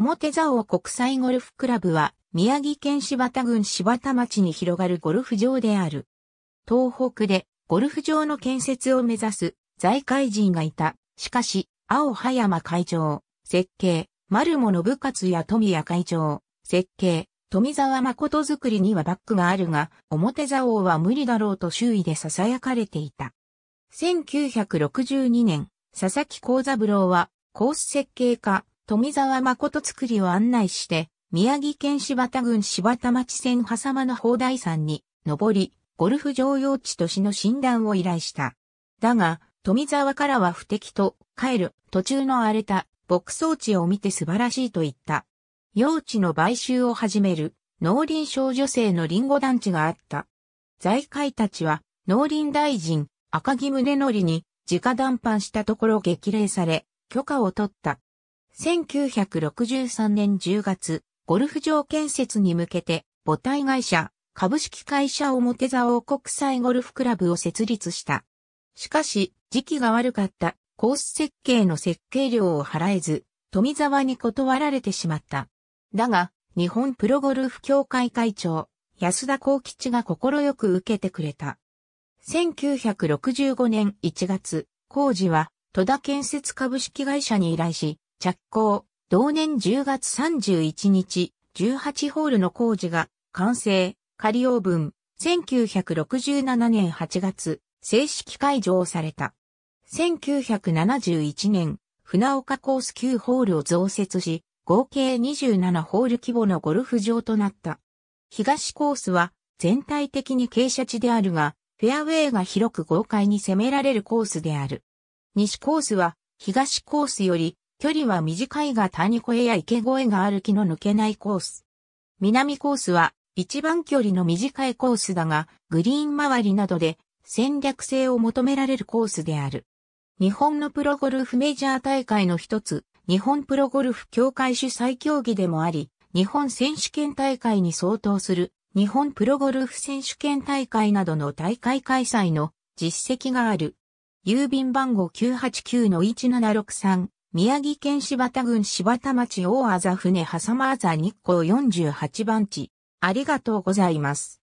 表蔵王国際ゴルフクラブは、宮城県柴田郡柴田町に広がるゴルフ場である。東北でゴルフ場の建設を目指す財界人がいた。しかし、青葉山会長、設計、丸も信勝や富谷会長、設計、富沢誠づくりにはバックがあるが、表蔵王は無理だろうと周囲で囁かれていた。1962年、佐々木幸三郎は、コース設計家、富沢誠作りを案内して、宮城県柴田郡柴田町線狭間の砲台山に、登り、ゴルフ常用地と市の診断を依頼した。だが、富沢からは不敵と、帰る途中の荒れた牧草地を見て素晴らしいと言った。用地の買収を始める農林省女性のリンゴ団地があった。財界たちは農林大臣赤木宗則に直談判したところ激励され許可を取った。1963年10月、ゴルフ場建設に向けて、母体会社、株式会社表沢国際ゴルフクラブを設立した。しかし、時期が悪かったコース設計の設計料を払えず、富沢に断られてしまった。だが、日本プロゴルフ協会会長、安田光吉が快く受けてくれた。1965年1月、工事は戸田建設株式会社に依頼し、着工、同年10月31日、18ホールの工事が完成、仮オーブン、1967年8月、正式開場された。1971年、船岡コース9ホールを増設し、合計27ホール規模のゴルフ場となった。東コースは全体的に傾斜地であるが、フェアウェイが広く豪快に攻められるコースである。西コースは東コースより距離は短いが谷越えや池越えがある気の抜けないコース。南コースは一番距離の短いコースだが、グリーン周りなどで戦略性を求められるコースである。日本のプロゴルフメジャー大会の一つ、日本プロゴルフ協会主催競技でもあり、日本選手権大会に相当する日本プロゴルフ選手権大会などの大会開催の実績がある。郵便番号989-1763宮城県柴田郡柴田町大あざ船挟まあざ日光48番地。ありがとうございます。